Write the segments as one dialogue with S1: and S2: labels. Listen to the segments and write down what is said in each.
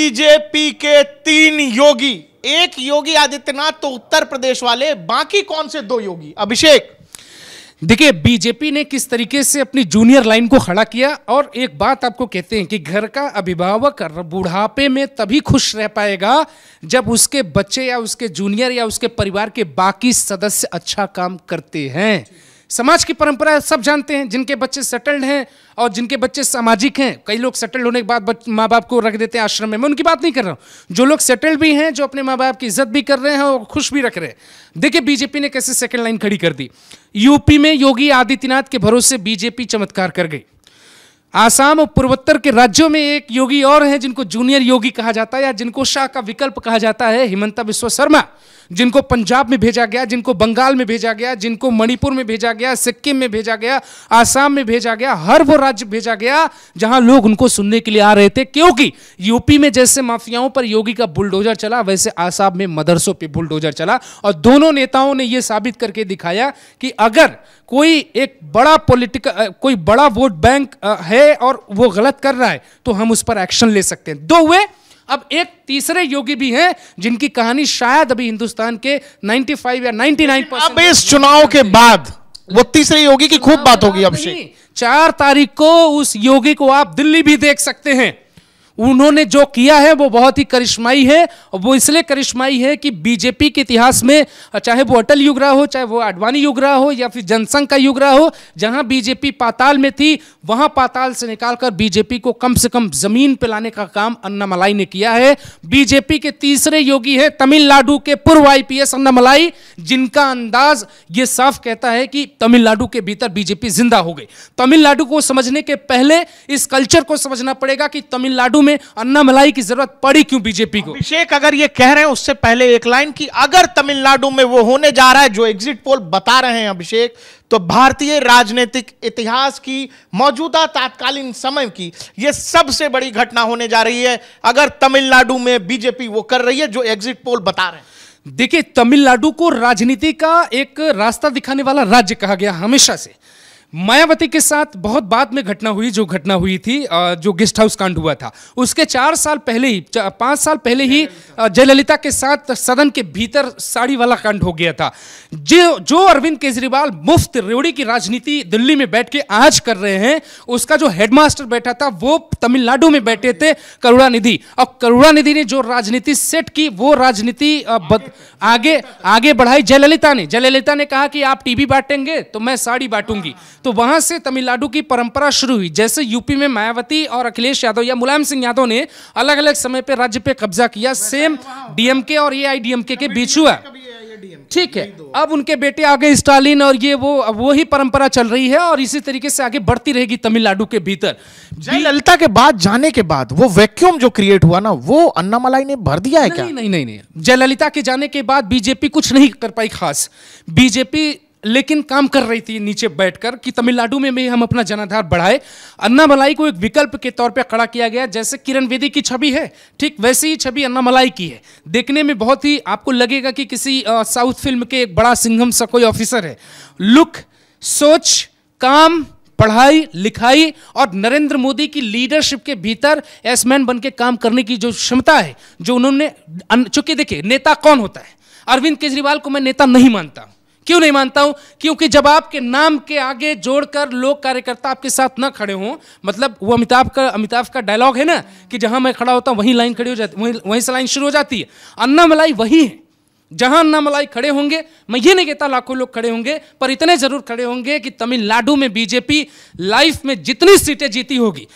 S1: BJP के तीन योगी एक योगी आदित्यनाथ तो उत्तर प्रदेश वाले बाकी कौन से दो योगी अभिषेक देखिए बीजेपी ने किस तरीके से
S2: अपनी जूनियर लाइन को खड़ा किया और एक बात आपको कहते हैं कि घर का अभिभावक बुढ़ापे में तभी खुश रह पाएगा जब उसके बच्चे या उसके जूनियर या उसके परिवार के बाकी सदस्य अच्छा काम करते हैं समाज की परंपरा सब जानते हैं जिनके बच्चे सेटल्ड हैं और जिनके बच्चे सामाजिक हैं कई लोग सेटल्ड होने के बाद माँ बाप को रख देते हैं आश्रम में मैं उनकी बात नहीं कर रहा हूँ जो लोग सेटल्ड भी हैं जो अपने माँ बाप की इज्जत भी कर रहे हैं और खुश भी रख रहे हैं देखिए बीजेपी ने कैसे सेकेंड लाइन खड़ी कर दी यूपी में योगी आदित्यनाथ के भरोसे बीजेपी चमत्कार कर गई आसाम और पूर्वोत्तर के राज्यों में एक योगी और हैं जिनको जूनियर योगी कहा जाता है या जिनको शाह का विकल्प कहा जाता है हिमंता विश्व शर्मा जिनको पंजाब में भेजा गया जिनको बंगाल में भेजा गया जिनको मणिपुर में भेजा गया सिक्किम में भेजा गया आसाम में भेजा गया हर वो राज्य भेजा गया जहां लोग उनको सुनने के लिए आ रहे थे क्योंकि यूपी में जैसे माफियाओं पर योगी का बुलडोजर चला वैसे आसाम में मदरसों पर बुलडोजर चला और दोनों नेताओं ने यह साबित करके दिखाया कि अगर कोई एक बड़ा पोलिटिकल कोई बड़ा वोट बैंक है है और वो गलत कर रहा है तो हम उस पर एक्शन ले सकते हैं दो हुए अब एक तीसरे योगी भी हैं जिनकी कहानी शायद अभी हिंदुस्तान के 95 या 99 अब इस चुनाव के बाद वो तीसरे योगी की खूब बात होगी अब चार तारीख को उस योगी को आप दिल्ली भी देख सकते हैं उन्होंने जो किया है वो बहुत ही करिश्माई है और वो इसलिए करिश्माई है कि बीजेपी के इतिहास में चाहे वो अटल युग रहा हो चाहे वो आडवाणी युग रहा हो या फिर जनसंघ का युग रहा हो जहां बीजेपी पाताल में थी वहां पाताल से निकालकर बीजेपी को कम से कम जमीन पे लाने का काम अन्नामलाई ने किया है बीजेपी के तीसरे योगी हैं तमिलनाडु के पूर्व आईपीएस अन्नामलाई जिनका अंदाज ये साफ कहता है कि तमिलनाडु के भीतर बीजेपी जिंदा हो गई तमिलनाडु को समझने के पहले इस कल्चर को समझना पड़ेगा कि तमिलनाडु में में अन्ना मलाई की
S1: जरूरत पड़ी क्यों बीजेपी को अभिषेक अगर ये कह रहे हैं उससे पहले एक लाइन की अगर तमिलनाडु में वो होने जा रहा है जो एग्जिट पोल बता रहे हैं अभिषेक तो भारतीय राजनीतिक इतिहास की मौजूदा तात्कालीन समय की यह सबसे बड़ी घटना होने जा रही है अगर तमिलनाडु में बीजेपी वो कर रही है जो एग्जिट पोल बता रहे हैं देखिए तमिलनाडु को
S2: राजनीति का एक रास्ता दिखाने वाला राज्य कहा गया हमेशा से मायावती के साथ बहुत बाद में घटना हुई जो घटना हुई थी जो गेस्ट हाउस कांड हुआ था उसके चार साल पहले ही पांच साल पहले ही जयललिता के साथ सदन के भीतर साड़ी वाला कांड हो गया था जो जो अरविंद केजरीवाल मुफ्त रेवड़ी की राजनीति दिल्ली में बैठ के आज कर रहे हैं उसका जो हेडमास्टर बैठा था वो तमिलनाडु में बैठे थे करुणानिधि और करुणानिधि ने जो राजनीति सेट की वो राजनीति आगे आगे बढ़ाई जयललिता ने जयललिता ने कहा कि आप टीवी बांटेंगे तो मैं साड़ी बांटूंगी तो वहां से तमिलनाडु की परंपरा शुरू हुई जैसे यूपी में मायावती और अखिलेश यादव या मुलायम सिंह यादव ने अलग अलग समय पर राज्य पे कब्जा किया सेम डीएमके और ए आई के बीच हुआ ठीक है अब उनके बेटे आगे स्टालिन और ये वो वो ही परंपरा चल रही है और इसी तरीके से आगे बढ़ती रहेगी तमिलनाडु के भीतर
S1: जयललिता के बाद जाने के बाद वो वैक्यूम जो क्रिएट हुआ ना वो अन्नामलाई ने भर दिया है नहीं, क्या नहीं नहीं, नहीं। जयललिता के जाने के बाद बीजेपी कुछ नहीं कर पाई
S2: खास बीजेपी लेकिन काम कर रही थी नीचे बैठकर कि तमिलनाडु में भी हम अपना जनाधार बढ़ाए अन्ना मलाई को एक विकल्प के तौर पर खड़ा किया गया जैसे किरण वेदी की छवि है ठीक वैसे ही छवि अन्ना मलाई की है देखने में बहुत ही आपको लगेगा कि किसी साउथ फिल्म के एक बड़ा सिंघम सा कोई ऑफिसर है लुक सोच काम पढ़ाई लिखाई और नरेंद्र मोदी की लीडरशिप के भीतर एसमैन बन के काम करने की जो क्षमता है जो उन्होंने चूंकि देखिए नेता कौन होता है अरविंद केजरीवाल को मैं नेता नहीं मानता हूं क्यों नहीं मानता हूं क्योंकि जब आपके नाम के आगे जोड़कर लोग कार्यकर्ता आपके साथ ना खड़े हों मतलब वो अमिताभ का अमिताभ का डायलॉग है ना कि जहां मैं खड़ा होता हूं वहीं लाइन खड़ी हो जाती वहीं वहीं से लाइन शुरू हो जाती है अन्ना मलाई वही है जहां अन्ना मलाई खड़े होंगे मैं ये नहीं कहता लाखों लोग खड़े होंगे पर इतने जरूर खड़े होंगे कि तमिलनाडु में बीजेपी
S1: लाइफ में जितनी सीटें जीती होगी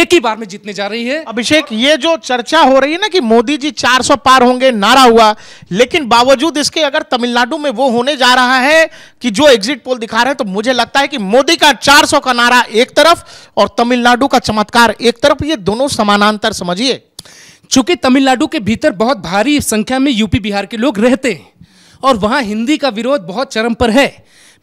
S1: एक ही बार में जीतने जा रही है अभिषेक ये जो चर्चा हो रही है ना कि मोदी जी 400 पार होंगे नारा हुआ लेकिन बावजूद इसके अगर तमिलनाडु में वो होने जा रहा है कि जो एग्जिट पोल दिखा रहे हैं तो मुझे लगता है कि मोदी का 400 का नारा एक तरफ और तमिलनाडु का चमत्कार एक तरफ ये दोनों समानांतर समझिए चूंकि तमिलनाडु के भीतर बहुत भारी संख्या में यूपी बिहार के लोग रहते हैं और वहां
S2: हिंदी का विरोध बहुत चरम पर है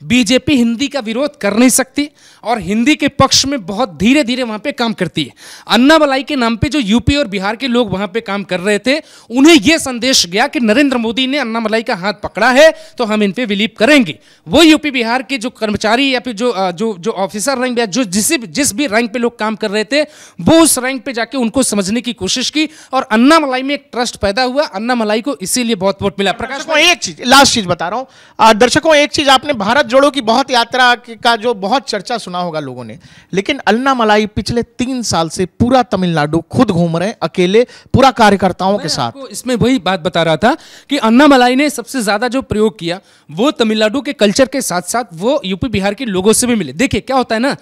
S2: बीजेपी हिंदी का विरोध कर नहीं सकती और हिंदी के पक्ष में बहुत धीरे धीरे वहां पे काम करती है अन्ना बलाई के नाम पे जो यूपी और बिहार के लोग वहां पे काम कर रहे थे उन्हें यह संदेश गया कि नरेंद्र मोदी ने अन्ना मलाई का हाथ पकड़ा है तो हम इन पर विलीप करेंगे वो यूपी बिहार के जो कर्मचारी या फिर जो जो जो ऑफिसर रैंक या जो जिस जिस भी रैंक पे लोग काम कर रहे थे वो उस रैंक पे जाके उनको समझने की कोशिश की
S1: और अन्ना मलाई में एक ट्रस्ट पैदा हुआ अन्ना मलाई को इसीलिए बहुत वोट मिला प्रकाश एक चीज लास्ट चीज बता रहा हूँ दर्शकों एक चीज आपने भारत जोड़ों की बहुत यात्रा का जो बहुत चर्चा सुना होगा लोगों ने लेकिन अन्ना मलाई पिछले तीन साल से पूरा तमिलनाडु खुद घूम रहे अकेले पूरा कार्यकर्ताओं के साथ इसमें वही बात बता रहा था कि अन्ना मलाई ने सबसे ज्यादा जो प्रयोग
S2: किया वो तमिलनाडु के कल्चर के साथ साथ वो यूपी बिहार के लोगों से भी मिले देखिए क्या होता है ना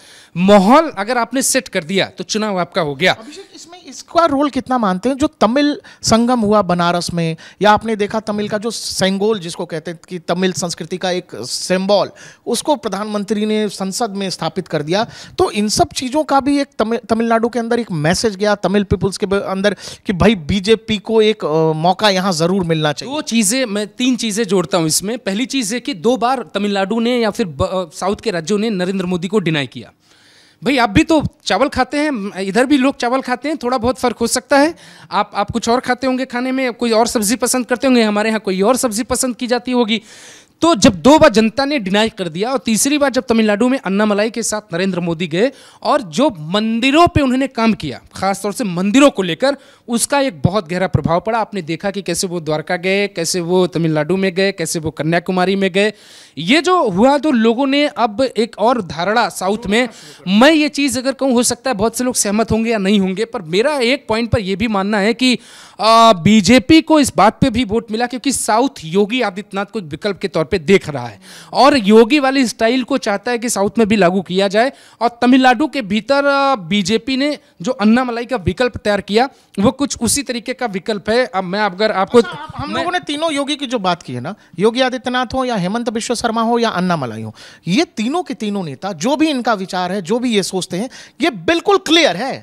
S1: माहौल अगर आपने सेट कर दिया तो चुनाव आपका हो गया इसमें इसका रोल कितना मानते हैं जो तमिल संगम हुआ बनारस में या आपने देखा तमिल का जो सेंगोल जिसको कहते हैं कि तमिल संस्कृति का एक सिंबल उसको प्रधानमंत्री ने संसद में स्थापित कर दिया तो इन सब चीज़ों का भी एक तमिलनाडु के अंदर एक मैसेज गया तमिल पीपुल्स के अंदर कि भाई बीजेपी को एक मौका यहाँ ज़रूर मिलना चाहिए वो चीज़ें मैं तीन चीज़ें जोड़ता हूँ इसमें
S2: पहली चीज़ है कि दो बार तमिलनाडु ने या फिर साउथ के राज्यों ने नरेंद्र मोदी को डिनाई किया भाई आप भी तो चावल खाते हैं इधर भी लोग चावल खाते हैं थोड़ा बहुत फ़र्क हो सकता है आप आप कुछ और खाते होंगे खाने में कोई और सब्ज़ी पसंद करते होंगे हमारे यहाँ कोई और सब्ज़ी पसंद की जाती होगी तो जब दो बार जनता ने डिनाई कर दिया और तीसरी बार जब तमिलनाडु में अन्ना मलाई के साथ नरेंद्र मोदी गए और जो मंदिरों पे उन्होंने काम किया खासतौर से मंदिरों को लेकर उसका एक बहुत गहरा प्रभाव पड़ा आपने देखा कि कैसे वो द्वारका गए कैसे वो तमिलनाडु में गए कैसे वो कन्याकुमारी में गए ये जो हुआ तो लोगों ने अब एक और धारणा साउथ में मैं ये चीज़ अगर कहूँ हो सकता है बहुत से लोग सहमत होंगे या नहीं होंगे पर मेरा एक पॉइंट पर यह भी मानना है कि बीजेपी को इस बात पर भी वोट मिला क्योंकि साउथ योगी आदित्यनाथ को एक विकल्प के तौर पे देख रहा है और योगी वाली स्टाइल को चाहता है कि साउथ में भी लागू किया जाए और तमिलनाडु के भीतर बीजेपी ने जो अन्नामलाई का विकल्प तैयार किया वो कुछ उसी
S1: तरीके का विकल्प है अब मैं अगर आपको आप, अच्छा, हम लोगों ने तीनों योगी की जो बात की है ना योगी आदित्यनाथ हो या हेमंत विश्व शर्मा हो या अन्नामलाई हो ये तीनों के तीनों नेता जो भी इनका विचार है जो भी ये सोचते हैं ये बिल्कुल क्लियर है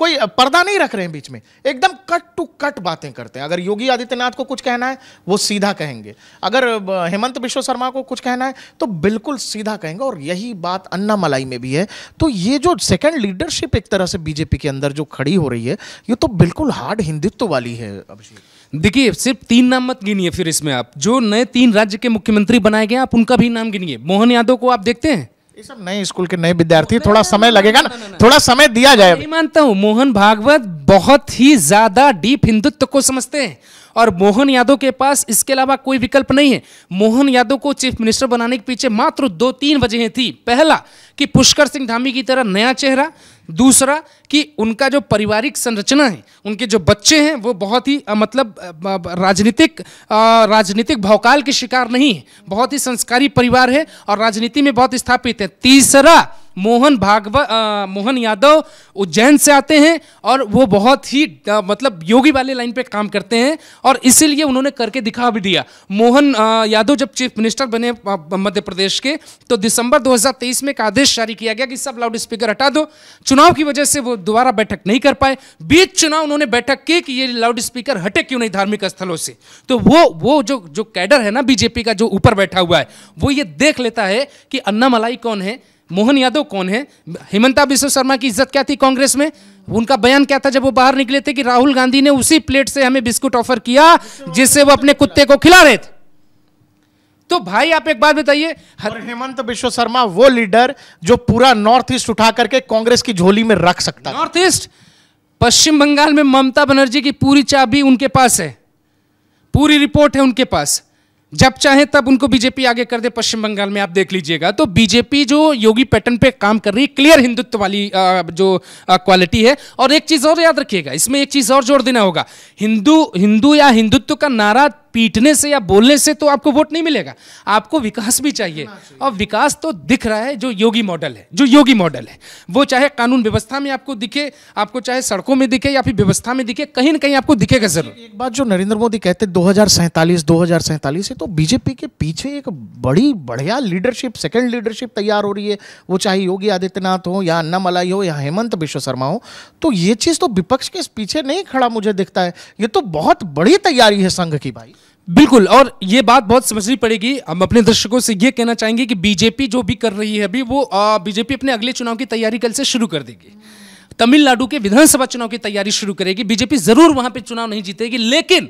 S1: कोई पर्दा नहीं रख रहे हैं बीच में एकदम कट टू कट बातें करते हैं अगर योगी आदित्यनाथ को कुछ कहना है वो सीधा कहेंगे अगर हेमंत विश्व शर्मा को कुछ कहना है तो बिल्कुल सीधा कहेंगे और यही बात अन्ना मलाई में भी है तो ये जो सेकेंड लीडरशिप एक तरह से बीजेपी के अंदर जो खड़ी हो रही है ये तो बिल्कुल हार्ड हिंदुत्व वाली है अभिषेक देखिए सिर्फ तीन नाम मत गिनिए फिर इसमें आप जो नए तीन राज्य के
S2: मुख्यमंत्री बनाए गए आप उनका भी नाम गिनिए मोहन यादव को आप देखते हैं ये सब नए स्कूल के नए विद्यार्थी थोड़ा समय लगेगा ना थोड़ा समय दिया जाए मानता हूँ मोहन भागवत बहुत ही ज्यादा डीप हिंदुत्व को समझते हैं और मोहन यादव के पास इसके अलावा कोई विकल्प नहीं है मोहन यादव को चीफ मिनिस्टर बनाने के पीछे मात्र दो तीन वजह थी पहला कि पुष्कर सिंह धामी की तरह नया चेहरा दूसरा कि उनका जो पारिवारिक संरचना है उनके जो बच्चे हैं वो बहुत ही आ, मतलब राजनीतिक राजनीतिक भौकाल के शिकार नहीं है बहुत ही संस्कारी परिवार है और राजनीति में बहुत स्थापित है तीसरा मोहन भागवत मोहन यादव उज्जैन से आते हैं और वो बहुत ही आ, मतलब योगी वाले लाइन पे काम करते हैं और इसीलिए उन्होंने करके दिखा भी दिया मोहन यादव जब चीफ मिनिस्टर बने मध्य प्रदेश के तो दिसंबर 2023 में एक आदेश जारी किया गया कि सब लाउड स्पीकर हटा दो चुनाव की वजह से वो दोबारा बैठक नहीं कर पाए बीच चुनाव उन्होंने बैठक की कि ये लाउड स्पीकर हटे क्यों नहीं धार्मिक स्थलों से तो वो वो जो जो कैडर है ना बीजेपी का जो ऊपर बैठा हुआ है वो ये देख लेता है कि अन्ना मलाई कौन है मोहन यादव कौन है हिमंता बिश्व शर्मा की इज्जत क्या थी कांग्रेस में उनका बयान क्या था जब वो बाहर निकले थे कि राहुल गांधी ने उसी
S1: प्लेट से हमें बिस्कुट ऑफर किया जिससे वो अपने कुत्ते को खिला रहे थे तो भाई आप एक बात बताइए हर... हेमंत विश्व शर्मा वो लीडर जो पूरा नॉर्थ ईस्ट उठा करके कांग्रेस की झोली में रख सकता नॉर्थ ईस्ट पश्चिम बंगाल में ममता बनर्जी की पूरी
S2: चाबी उनके पास है पूरी रिपोर्ट है उनके पास जब चाहे तब उनको बीजेपी आगे कर दे पश्चिम बंगाल में आप देख लीजिएगा तो बीजेपी जो योगी पैटर्न पे काम कर रही है क्लियर हिंदुत्व वाली जो क्वालिटी है और एक चीज़ और याद रखिएगा इसमें एक चीज़ और जोड़ देना होगा हिंदू हिंदू या हिंदुत्व का नारा पीटने से या बोलने से तो आपको वोट नहीं मिलेगा आपको विकास भी चाहिए और विकास तो दिख रहा है जो योगी मॉडल है जो योगी मॉडल है वो चाहे कानून व्यवस्था में आपको दिखे आपको चाहे सड़कों में दिखे या फिर व्यवस्था में दिखे कहीं ना कहीं आपको
S1: दिखेगा जरूर एक बात जो नरेंद्र मोदी कहते हैं दो हजार सैंतालीस दो हजार है तो बीजेपी के पीछे एक बड़ी बढ़िया लीडरशिप सेकेंड लीडरशिप तैयार हो रही है वो चाहे योगी आदित्यनाथ हो या अन्ना मलाई हो या हेमंत विश्व शर्मा हो तो ये चीज़ तो विपक्ष के पीछे नहीं खड़ा मुझे दिखता है ये तो बहुत बड़ी तैयारी है संघ की भाई बिल्कुल और ये बात बहुत समझनी पड़ेगी हम
S2: अपने दर्शकों से ये कहना चाहेंगे कि बीजेपी जो भी कर रही है अभी वो बीजेपी अपने अगले चुनाव की तैयारी कल से शुरू कर देगी तमिलनाडु के विधानसभा चुनाव की तैयारी शुरू करेगी बीजेपी जरूर वहां पे चुनाव नहीं जीतेगी लेकिन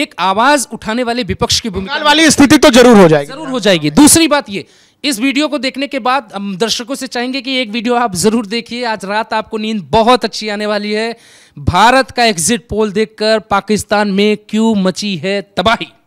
S2: एक आवाज उठाने वाले विपक्ष की भूमिका वाली स्थिति
S1: तो जरूर हो जाएगी
S2: जरूर हो जाएगी दूसरी बात यह इस वीडियो को देखने के बाद हम दर्शकों से चाहेंगे कि एक वीडियो आप ज़रूर देखिए आज रात आपको नींद बहुत अच्छी आने वाली है भारत का एग्जिट पोल देखकर पाकिस्तान में क्यों मची है तबाही